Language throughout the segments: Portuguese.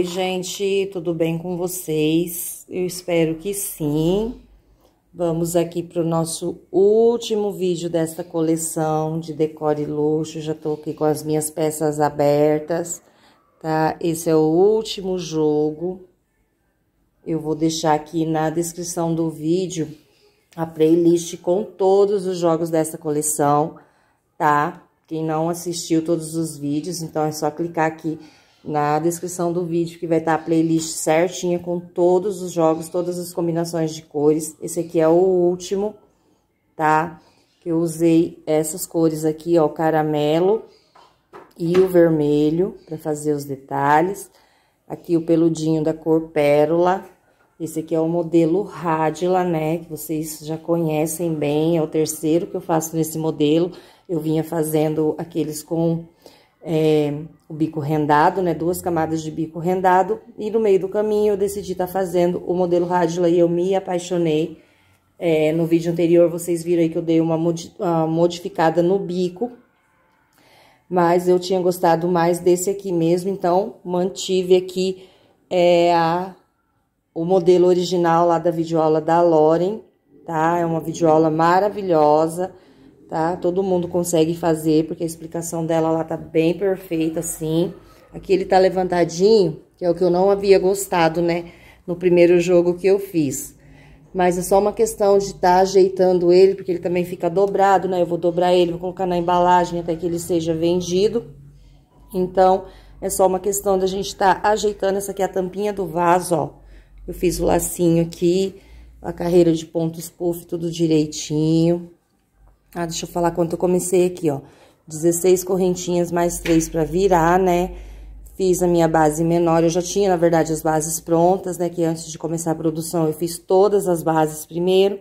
Oi, gente, tudo bem com vocês? Eu espero que sim. Vamos aqui para o nosso último vídeo desta coleção de decore luxo. Já estou aqui com as minhas peças abertas, tá? Esse é o último jogo. Eu vou deixar aqui na descrição do vídeo a playlist com todos os jogos dessa coleção, tá? Quem não assistiu todos os vídeos, então é só clicar aqui na descrição do vídeo, que vai estar tá a playlist certinha com todos os jogos, todas as combinações de cores. Esse aqui é o último, tá? Que eu usei essas cores aqui, ó, o caramelo e o vermelho, para fazer os detalhes. Aqui o peludinho da cor pérola. Esse aqui é o modelo Radila, né? Que vocês já conhecem bem, é o terceiro que eu faço nesse modelo. Eu vinha fazendo aqueles com é, o bico rendado, né? Duas camadas de bico rendado. E no meio do caminho eu decidi estar tá fazendo o modelo Radula e eu me apaixonei. É, no vídeo anterior vocês viram aí que eu dei uma modificada no bico. Mas eu tinha gostado mais desse aqui mesmo, então mantive aqui é, a, o modelo original lá da videoaula da Loren, tá? É uma videoaula maravilhosa tá? Todo mundo consegue fazer, porque a explicação dela lá tá bem perfeita, assim. Aqui ele tá levantadinho, que é o que eu não havia gostado, né? No primeiro jogo que eu fiz. Mas é só uma questão de estar tá ajeitando ele, porque ele também fica dobrado, né? Eu vou dobrar ele, vou colocar na embalagem até que ele seja vendido. Então, é só uma questão da gente estar tá ajeitando. Essa aqui é a tampinha do vaso, ó. Eu fiz o lacinho aqui, a carreira de pontos puff, tudo direitinho. Ah, deixa eu falar quanto eu comecei aqui, ó. 16 correntinhas mais 3 pra virar, né? Fiz a minha base menor, eu já tinha, na verdade, as bases prontas, né? Que antes de começar a produção, eu fiz todas as bases primeiro,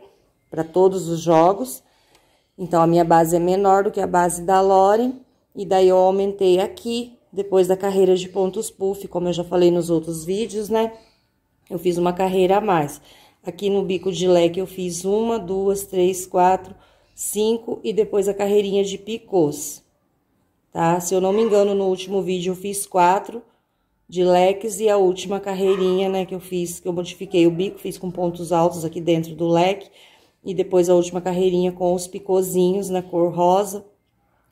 para todos os jogos. Então, a minha base é menor do que a base da Lore, e daí eu aumentei aqui, depois da carreira de pontos puff, como eu já falei nos outros vídeos, né? Eu fiz uma carreira a mais. Aqui no bico de leque, eu fiz uma, duas, três, quatro 5 e depois a carreirinha de picôs, tá? Se eu não me engano, no último vídeo eu fiz quatro de leques e a última carreirinha, né, que eu fiz, que eu modifiquei o bico, fiz com pontos altos aqui dentro do leque e depois a última carreirinha com os picôzinhos na cor rosa.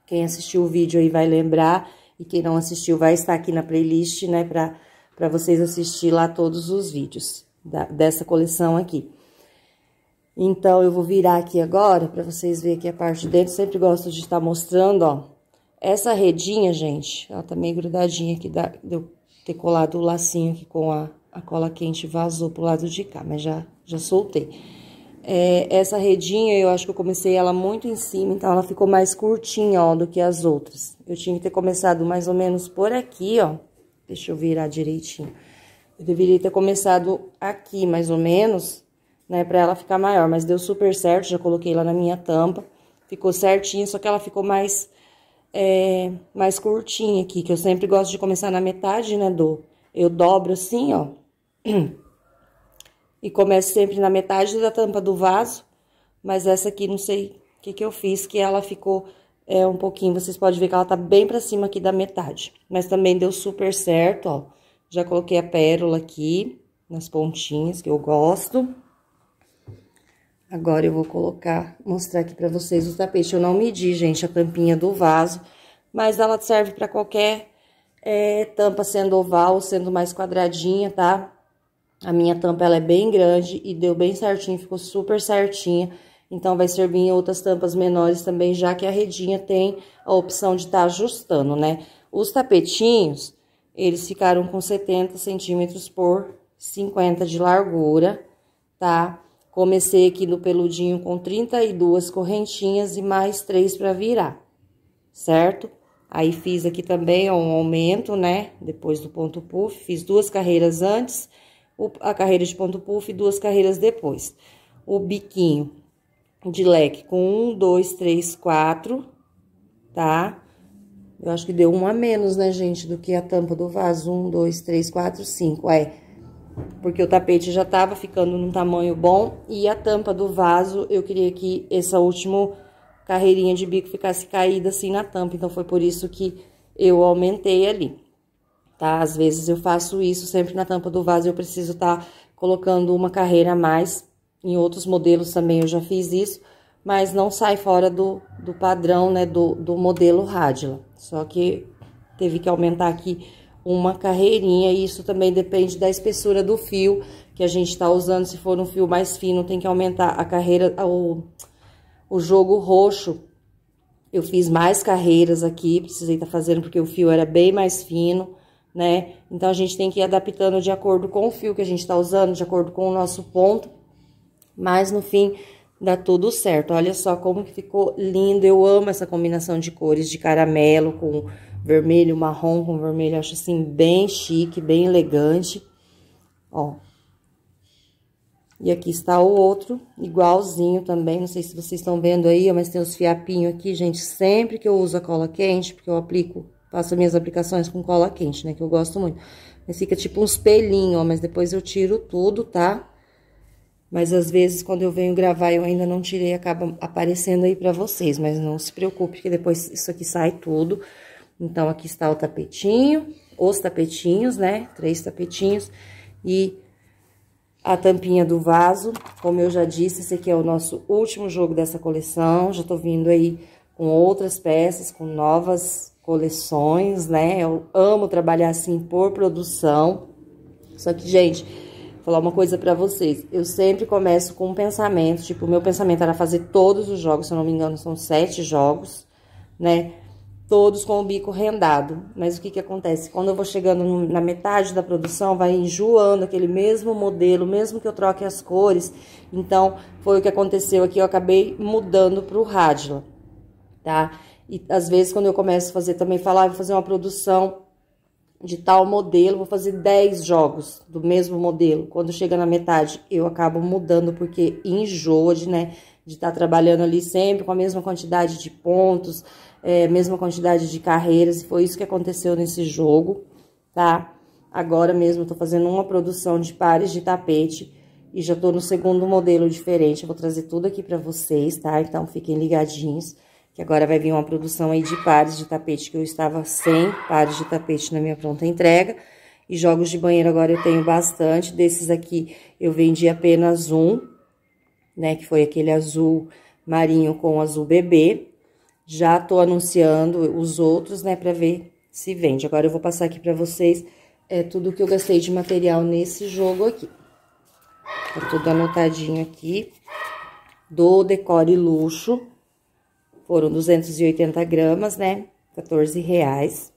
Quem assistiu o vídeo aí vai lembrar e quem não assistiu vai estar aqui na playlist, né, para para vocês assistir lá todos os vídeos da, dessa coleção aqui. Então, eu vou virar aqui agora para vocês verem aqui a parte de dentro. Sempre gosto de estar mostrando, ó. Essa redinha, gente, ela tá meio grudadinha aqui, da, deu ter colado o lacinho aqui com a, a cola quente, vazou pro lado de cá, mas já, já soltei. É, essa redinha, eu acho que eu comecei ela muito em cima, então ela ficou mais curtinha, ó, do que as outras. Eu tinha que ter começado mais ou menos por aqui, ó. Deixa eu virar direitinho. Eu deveria ter começado aqui, mais ou menos, né, pra ela ficar maior. Mas deu super certo, já coloquei lá na minha tampa. Ficou certinho, só que ela ficou mais, é, mais curtinha aqui, que eu sempre gosto de começar na metade, né, do... Eu dobro assim, ó. E começo sempre na metade da tampa do vaso, mas essa aqui não sei o que, que eu fiz, que ela ficou é, um pouquinho, vocês podem ver que ela tá bem pra cima aqui da metade. Mas também deu super certo, ó. Já coloquei a pérola aqui, nas pontinhas, que eu gosto. Agora eu vou colocar, mostrar aqui pra vocês o tapete. Eu não medi, gente, a tampinha do vaso, mas ela serve pra qualquer é, tampa, sendo oval ou sendo mais quadradinha, tá? A minha tampa, ela é bem grande e deu bem certinho, ficou super certinha. Então, vai servir em outras tampas menores também, já que a redinha tem a opção de estar tá ajustando, né? Os tapetinhos, eles ficaram com 70 centímetros por 50 de largura, Tá? Comecei aqui no peludinho com 32 correntinhas e mais três para virar, certo? Aí fiz aqui também ó, um aumento, né? Depois do ponto puff, fiz duas carreiras antes, a carreira de ponto puff e duas carreiras depois. O biquinho de leque com um, dois, três, quatro, tá? Eu acho que deu um a menos, né, gente, do que a tampa do vaso. Um, dois, três, quatro, cinco, é porque o tapete já estava ficando num tamanho bom e a tampa do vaso eu queria que essa última carreirinha de bico ficasse caída assim na tampa, então foi por isso que eu aumentei ali, tá? Às vezes eu faço isso sempre na tampa do vaso, eu preciso estar tá colocando uma carreira a mais, em outros modelos também eu já fiz isso, mas não sai fora do, do padrão, né, do, do modelo Radila, só que teve que aumentar aqui uma carreirinha. E isso também depende da espessura do fio que a gente está usando. Se for um fio mais fino, tem que aumentar a carreira, o, o jogo roxo. Eu fiz mais carreiras aqui, precisei estar tá fazendo porque o fio era bem mais fino, né? Então, a gente tem que ir adaptando de acordo com o fio que a gente está usando, de acordo com o nosso ponto. Mas, no fim, dá tudo certo. Olha só como que ficou lindo. Eu amo essa combinação de cores de caramelo com vermelho, marrom com vermelho, acho assim bem chique, bem elegante, ó. E aqui está o outro, igualzinho também, não sei se vocês estão vendo aí, mas tem os fiapinhos aqui, gente, sempre que eu uso a cola quente, porque eu aplico, faço minhas aplicações com cola quente, né, que eu gosto muito. Mas fica tipo uns pelinhos, ó, mas depois eu tiro tudo, tá? Mas às vezes, quando eu venho gravar, eu ainda não tirei, acaba aparecendo aí pra vocês. Mas não se preocupe, que depois isso aqui sai tudo. Então, aqui está o tapetinho, os tapetinhos, né? Três tapetinhos e a tampinha do vaso. Como eu já disse, esse aqui é o nosso último jogo dessa coleção. Já tô vindo aí com outras peças, com novas coleções, né? Eu amo trabalhar assim por produção. Só que, gente, vou falar uma coisa para vocês. Eu sempre começo com um pensamento, tipo, o meu pensamento era fazer todos os jogos, se eu não me engano, são sete jogos, né? todos com o bico rendado. Mas o que, que acontece? Quando eu vou chegando na metade da produção, vai enjoando aquele mesmo modelo, mesmo que eu troque as cores. Então, foi o que aconteceu aqui, eu acabei mudando para o rádio, tá? E às vezes, quando eu começo a fazer também, falar, ah, vou fazer uma produção de tal modelo, vou fazer 10 jogos do mesmo modelo. Quando chega na metade, eu acabo mudando porque enjoa de, né? de estar tá trabalhando ali sempre com a mesma quantidade de pontos, é, mesma quantidade de carreiras, e foi isso que aconteceu nesse jogo, tá? Agora mesmo estou fazendo uma produção de pares de tapete e já estou no segundo modelo diferente, eu vou trazer tudo aqui para vocês, tá? Então fiquem ligadinhos, que agora vai vir uma produção aí de pares de tapete, que eu estava sem pares de tapete na minha pronta entrega, e jogos de banheiro agora eu tenho bastante, desses aqui eu vendi apenas um, né? Que foi aquele azul marinho com azul bebê. Já tô anunciando os outros, né? Pra ver se vende. Agora eu vou passar aqui pra vocês é, tudo que eu gastei de material nesse jogo aqui. Tá tudo anotadinho aqui. Do Decore Luxo. Foram 280 gramas, né? 14 reais.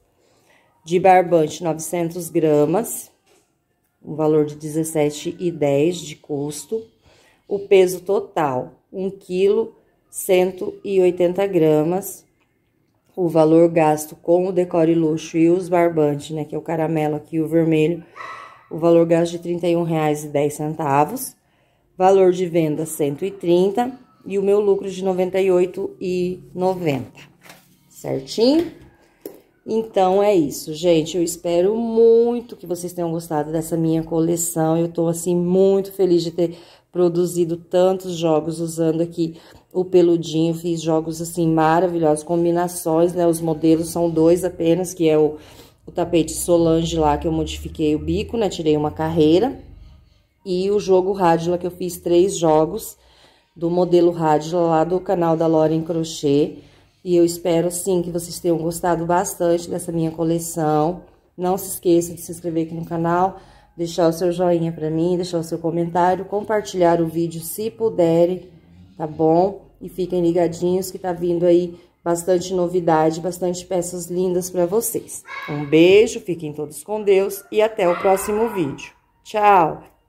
De barbante, 900 gramas. Um valor de R$17,10 de custo o peso total, 1 kg 180 gramas. O valor gasto com o decore luxo e os barbantes, né, que é o caramelo aqui e o vermelho, o valor gasto de R$ 31,10. Valor de venda 130 e o meu lucro de R$ 98,90. Certinho? Então é isso, gente. Eu espero muito que vocês tenham gostado dessa minha coleção. Eu tô assim muito feliz de ter produzido tantos jogos usando aqui o peludinho, fiz jogos assim maravilhosos, combinações, né? Os modelos são dois apenas, que é o, o tapete Solange lá que eu modifiquei o bico, né? Tirei uma carreira. E o jogo Rádula que eu fiz três jogos do modelo Rádula lá do canal da Loren Crochê. E eu espero sim que vocês tenham gostado bastante dessa minha coleção. Não se esqueça de se inscrever aqui no canal deixar o seu joinha para mim, deixar o seu comentário, compartilhar o vídeo se puderem, tá bom? E fiquem ligadinhos que tá vindo aí bastante novidade, bastante peças lindas para vocês. Um beijo, fiquem todos com Deus e até o próximo vídeo. Tchau!